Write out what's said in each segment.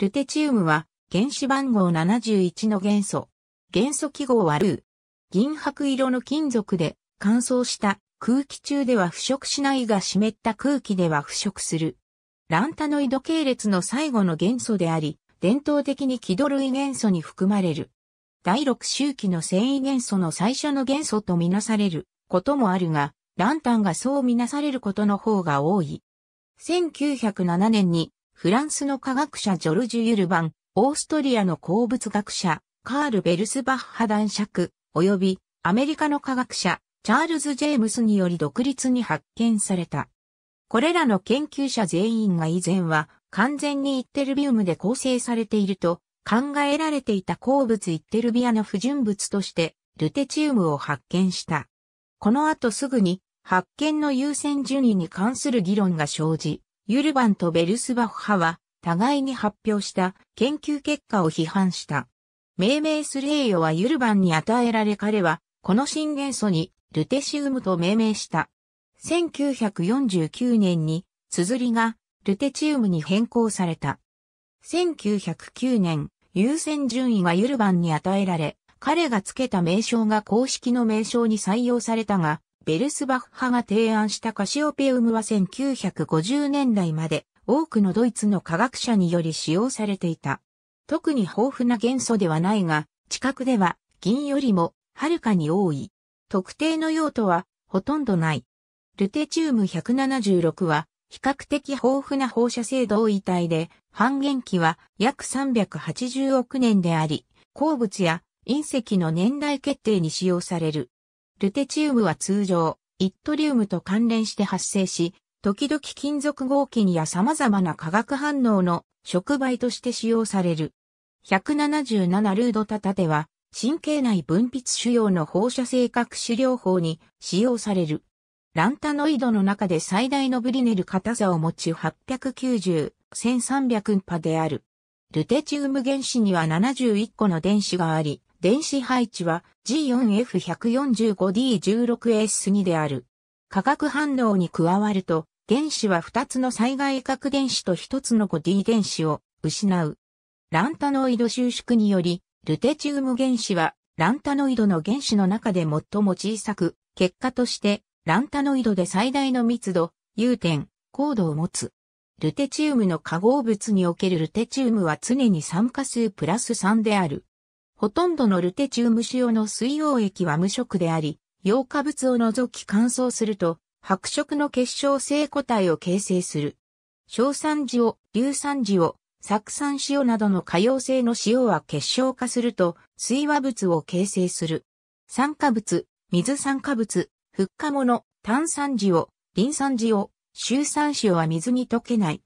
ルテチウムは原子番号71の元素。元素記号はルー。銀白色の金属で乾燥した空気中では腐食しないが湿った空気では腐食する。ランタノイド系列の最後の元素であり、伝統的に気土類元素に含まれる。第6周期の繊維元素の最初の元素とみなされることもあるが、ランタンがそうみなされることの方が多い。1907年にフランスの科学者ジョルジュ・ユルバン、オーストリアの鉱物学者、カール・ベルスバッハ男爵、及びアメリカの科学者、チャールズ・ジェームスにより独立に発見された。これらの研究者全員が以前は完全にイッテルビウムで構成されていると考えられていた鉱物イッテルビアの不純物としてルテチウムを発見した。この後すぐに発見の優先順位に関する議論が生じ、ユルバンとベルスバフ派は、互いに発表した研究結果を批判した。命名する栄誉はユルバンに与えられ彼は、この新元素にルテシウムと命名した。1949年に、綴りがルテチウムに変更された。1909年、優先順位がユルバンに与えられ、彼が付けた名称が公式の名称に採用されたが、ベルスバッハが提案したカシオペウムは1950年代まで多くのドイツの科学者により使用されていた。特に豊富な元素ではないが、地殻では銀よりもはるかに多い。特定の用途はほとんどない。ルテチウム176は比較的豊富な放射性同位体で、半減期は約380億年であり、鉱物や隕石の年代決定に使用される。ルテチウムは通常、イットリウムと関連して発生し、時々金属合金や様々な化学反応の触媒として使用される。177ルードタタテは、神経内分泌腫瘍の放射性核子療法に使用される。ランタノイドの中で最大のブリネル硬さを持ち890、1300パである。ルテチウム原子には71個の電子があり、電子配置は G4F145D16S2 である。化学反応に加わると、原子は2つの最外核電子と1つの 5D 電子を失う。ランタノイド収縮により、ルテチウム原子はランタノイドの原子の中で最も小さく、結果としてランタノイドで最大の密度、融点、高度を持つ。ルテチウムの化合物におけるルテチウムは常に酸化数プラス3である。ほとんどのルテチウム塩の水溶液は無色であり、溶化物を除き乾燥すると、白色の結晶性固体を形成する。硝酸塩、硫酸塩、酢酸塩などの可溶性の塩は結晶化すると、水和物を形成する。酸化物、水酸化物、復化物、炭酸塩、リン酸塩、臭酸塩は水に溶けない。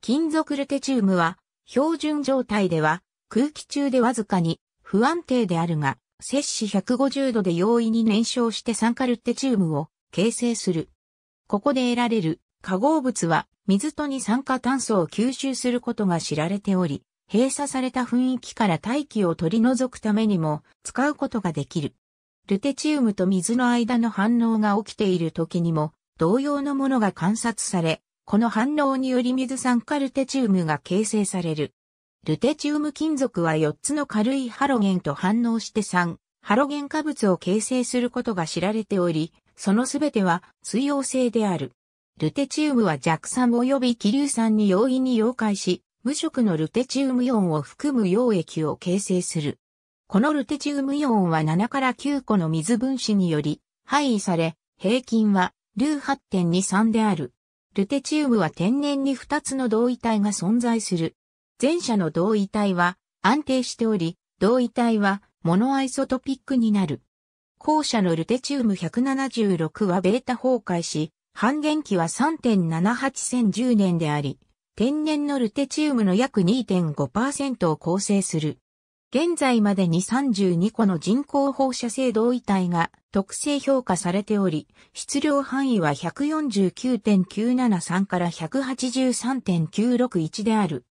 金属ルテチウムは、標準状態では、空気中でわずかに不安定であるが、摂氏150度で容易に燃焼して酸化ルテチウムを形成する。ここで得られる化合物は水と二酸化炭素を吸収することが知られており、閉鎖された雰囲気から大気を取り除くためにも使うことができる。ルテチウムと水の間の反応が起きている時にも同様のものが観察され、この反応により水酸化ルテチウムが形成される。ルテチウム金属は4つの軽いハロゲンと反応して3、ハロゲン化物を形成することが知られており、そのすべては水溶性である。ルテチウムは弱酸及び気硫酸に容易に溶解し、無色のルテチウムイオンを含む溶液を形成する。このルテチウムイオンは7から9個の水分子により、配位され、平均は、ルー8.23である。ルテチウムは天然に2つの同位体が存在する。前者の同位体は安定しており、同位体はモノアイソトピックになる。後者のルテチウム176はベータ崩壊し、半減期は3.7810年であり、天然のルテチウムの約2.5%を構成する。現在までに32個の人工放射性同位体が特性評価されており、質量範囲は149.973から183.961である。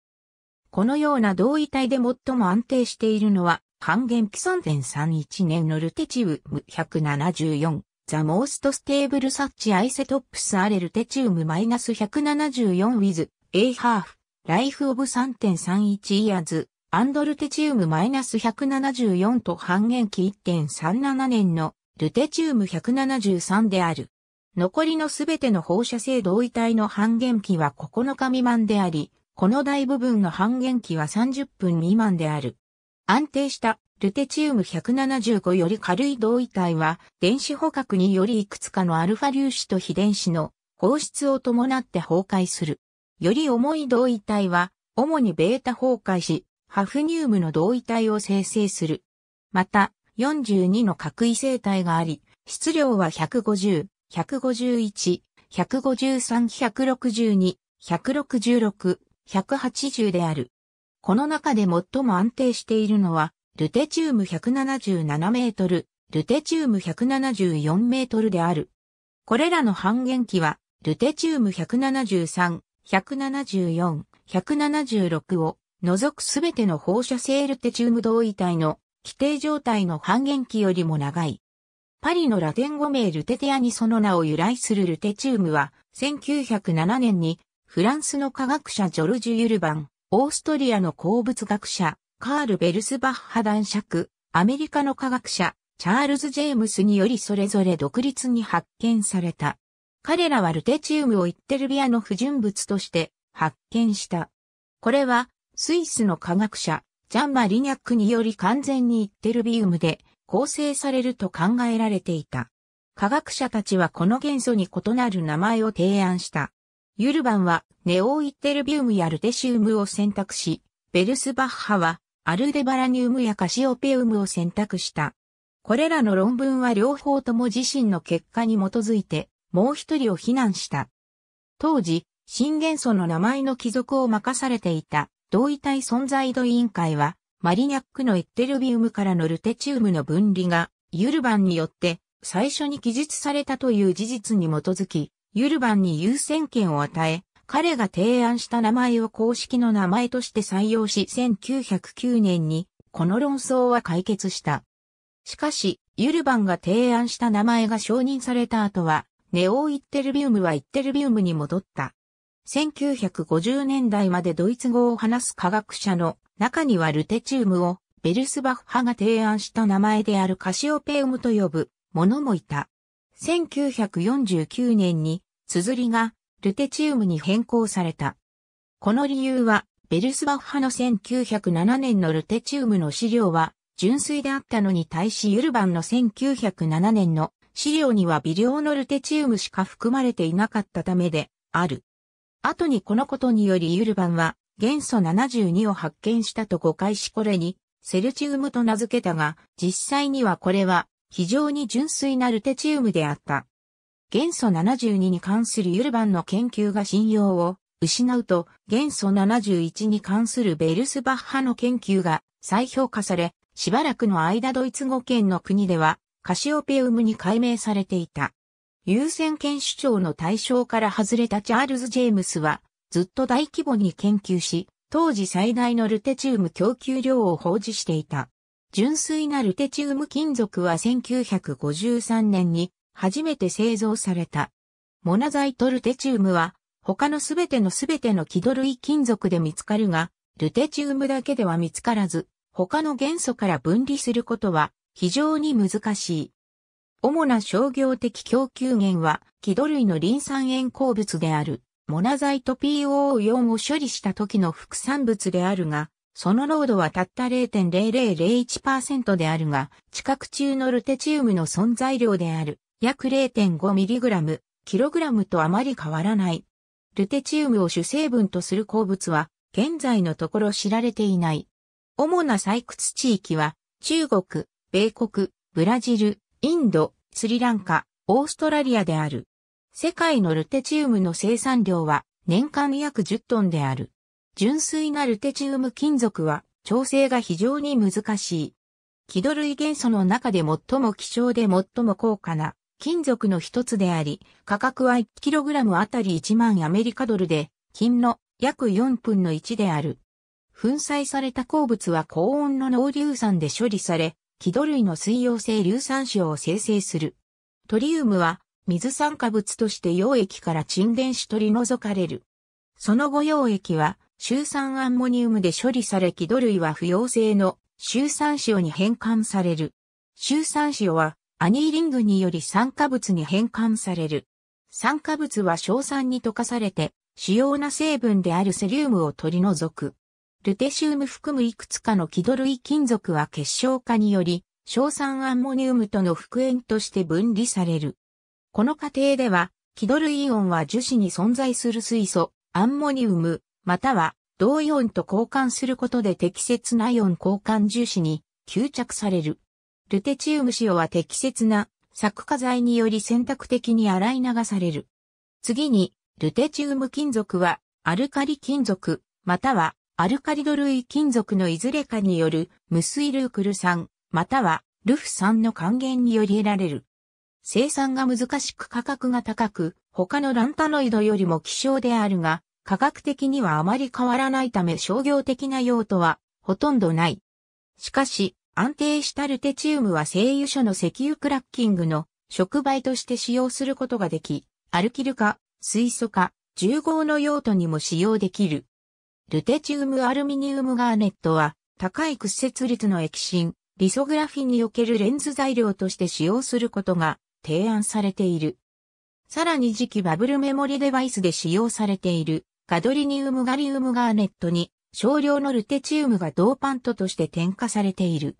このような同位体で最も安定しているのは、半減期3.31年のルテチウム174。ザ・モースト・ステーブル・サッチ・アイセトップス・アレル・テチウムマイナス174ウィズ、A ハーフ、ライフ・オブ3.31イヤーズ、アンドルテチウムマイナス174と半減期1.37年のルテチウム173である。残りのすべての放射性同位体の半減期は9日未満であり、この大部分の半減期は30分未満である。安定したルテチウム175より軽い同位体は、電子捕獲によりいくつかのアルファ粒子と非電子の放出を伴って崩壊する。より重い同位体は、主にベータ崩壊し、ハフニウムの同位体を生成する。また、42の核異性体があり、質量は150、151、153、162、166、180である。この中で最も安定しているのは、ルテチウム177メートル、ルテチウム174メートルである。これらの半減期は、ルテチウム173、174、176を除くすべての放射性ルテチウム同位体の規定状態の半減期よりも長い。パリのラテン語名ルテテアにその名を由来するルテチウムは1907年にフランスの科学者ジョルジュ・ユルバン、オーストリアの鉱物学者、カール・ベルスバッハ男爵、アメリカの科学者、チャールズ・ジェームスによりそれぞれ独立に発見された。彼らはルテチウムをイッテルビアの不純物として発見した。これは、スイスの科学者、ジャンマ・リニャックにより完全にイッテルビウムで構成されると考えられていた。科学者たちはこの元素に異なる名前を提案した。ユルバンはネオイテルビウムやルテシウムを選択し、ベルスバッハはアルデバラニウムやカシオペウムを選択した。これらの論文は両方とも自身の結果に基づいて、もう一人を非難した。当時、新元素の名前の帰属を任されていた同位体存在度委員会は、マリニャックのエッテルビウムからのルテチウムの分離が、ユルバンによって最初に記述されたという事実に基づき、ユルバンに優先権を与え、彼が提案した名前を公式の名前として採用し1909年にこの論争は解決した。しかし、ユルバンが提案した名前が承認された後は、ネオイッテルビウムはイッテルビウムに戻った。1950年代までドイツ語を話す科学者の中にはルテチウムをベルスバッハが提案した名前であるカシオペウムと呼ぶものもいた。1949年に綴りがルテチウムに変更された。この理由は、ベルスバッハの1907年のルテチウムの資料は純粋であったのに対しユルバンの1907年の資料には微量のルテチウムしか含まれていなかったためである。後にこのことによりユルバンは元素72を発見したと誤解しこれにセルチウムと名付けたが実際にはこれは非常に純粋なルテチウムであった。元素72に関するユルバンの研究が信用を失うと、元素71に関するベルスバッハの研究が再評価され、しばらくの間ドイツ語圏の国では、カシオペウムに改名されていた。優先権主張の対象から外れたチャールズ・ジェームスは、ずっと大規模に研究し、当時最大のルテチウム供給量を保持していた。純粋なルテチウム金属は1953年に初めて製造された。モナザイトルテチウムは他のすべてのすべての気土類金属で見つかるが、ルテチウムだけでは見つからず、他の元素から分離することは非常に難しい。主な商業的供給源は、気土類のリン酸塩鉱物である、モナザイト POO4 を処理した時の副産物であるが、その濃度はたった0.0001%であるが、地殻中のルテチウムの存在量である約 0.5mg、kg とあまり変わらない。ルテチウムを主成分とする鉱物は、現在のところ知られていない。主な採掘地域は、中国、米国、ブラジル、インド、スリランカ、オーストラリアである。世界のルテチウムの生産量は年間約10トンである。純粋なルテチウム金属は調整が非常に難しい。気土類元素の中で最も希少で最も高価な金属の一つであり、価格は 1kg あたり1万アメリカドルで、金の約4分の1である。粉砕された鉱物は高温の濃硫酸で処理され、気土類の水溶性硫酸塩を生成する。トリウムは水酸化物として溶液から沈殿し取り除かれる。その後溶液は臭酸アンモニウムで処理され気土類は不溶性の臭酸塩に変換される。臭酸塩はアニーリングにより酸化物に変換される。酸化物は硝酸に溶かされて主要な成分であるセリウムを取り除く。ルテシウム含むいくつかの気土類金属は結晶化により硝酸アンモニウムとの復縁として分離される。この過程では、気土類イオンは樹脂に存在する水素、アンモニウム、または同イオンと交換することで適切なイオン交換樹脂に吸着される。ルテチウム塩は適切な作化剤により選択的に洗い流される。次に、ルテチウム金属はアルカリ金属、またはアルカリド類金属のいずれかによる無水ルークル酸、またはルフ酸の還元により得られる。生産が難しく価格が高く、他のランタノイドよりも希少であるが、科学的にはあまり変わらないため商業的な用途はほとんどない。しかし、安定したルテチウムは製油所の石油クラッキングの触媒として使用することができ、アルキル化、水素化、重合の用途にも使用できる。ルテチウムアルミニウムガーネットは高い屈折率の液芯、リソグラフィにおけるレンズ材料として使用することが提案されている。さらに次期バブルメモリデバイスで使用されているガドリニウムガリウムガーネットに少量のルテチウムがドーパントとして添加されている。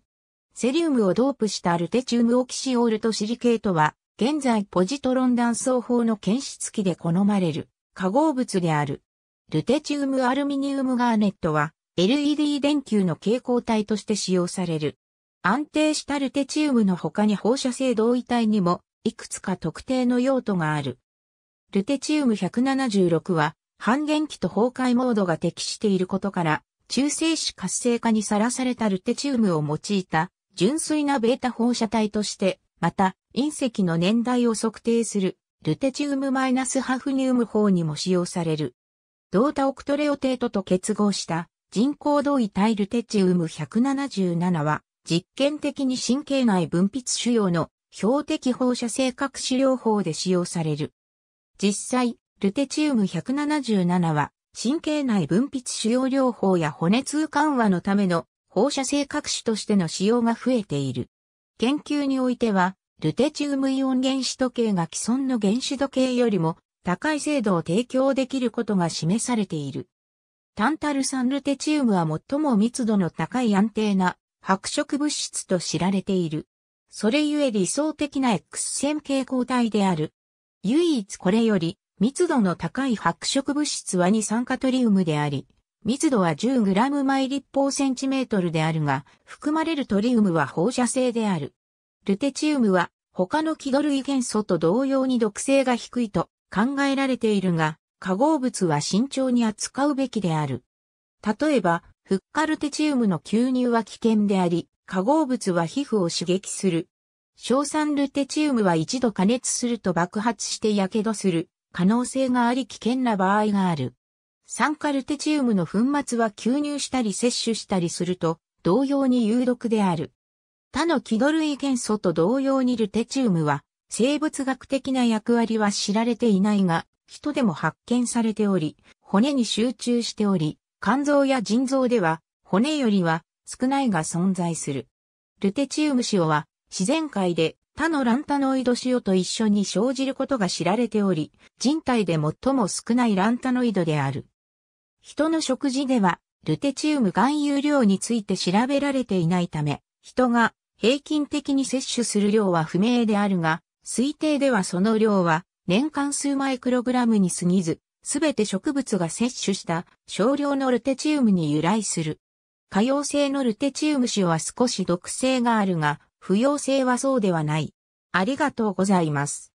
セリウムをドープしたルテチウムオキシオールとシリケートは、現在ポジトロン断層法の検出器で好まれる化合物である。ルテチウムアルミニウムガーネットは LED 電球の蛍光体として使用される。安定したルテチウムの他に放射性同位体にもいくつか特定の用途がある。ルテチウム176は半減期と崩壊モードが適していることから、中性子活性化にさらされたルテチウムを用いた純粋なベータ放射体として、また隕石の年代を測定するルテチウムマイナスハフニウム法にも使用される。ドータオクトレオテートと結合した人工同位体ルテチウム177は実験的に神経内分泌腫瘍の標的放射性核子療法で使用される。実際、ルテチウム177は、神経内分泌腫瘍療法や骨痛緩和のための放射性核種としての使用が増えている。研究においては、ルテチウムイオン原子時計が既存の原子時計よりも高い精度を提供できることが示されている。タンタル酸ルテチウムは最も密度の高い安定な白色物質と知られている。それゆえ理想的な X 線蛍光体である。唯一これより密度の高い白色物質は二酸化トリウムであり、密度は 10g 毎立方センチメートルであるが、含まれるトリウムは放射性である。ルテチウムは他の気取類元素と同様に毒性が低いと考えられているが、化合物は慎重に扱うべきである。例えば、フッカルテチウムの吸入は危険であり、化合物は皮膚を刺激する。硝酸ルテチウムは一度加熱すると爆発して火傷する。可能性があり危険な場合がある。酸化ルテチウムの粉末は吸入したり摂取したりすると同様に有毒である。他の気土類元素と同様にルテチウムは生物学的な役割は知られていないが、人でも発見されており、骨に集中しており、肝臓や腎臓では骨よりは少ないが存在する。ルテチウム塩は自然界で他のランタノイド塩と一緒に生じることが知られており、人体で最も少ないランタノイドである。人の食事では、ルテチウム含有量について調べられていないため、人が平均的に摂取する量は不明であるが、推定ではその量は年間数マイクログラムに過ぎず、すべて植物が摂取した少量のルテチウムに由来する。可溶性のルテチウム塩は少し毒性があるが、不要性はそうではない。ありがとうございます。